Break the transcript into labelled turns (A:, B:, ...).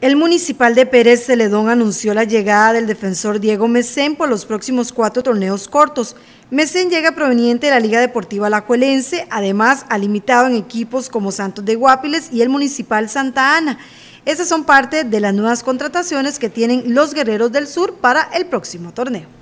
A: El municipal de Pérez Celedón anunció la llegada del defensor Diego Mesén por los próximos cuatro torneos cortos. Mesén llega proveniente de la Liga Deportiva Alajuelense, además ha limitado en equipos como Santos de Guapiles y el Municipal Santa Ana. Esas son parte de las nuevas contrataciones que tienen los guerreros del sur para el próximo torneo.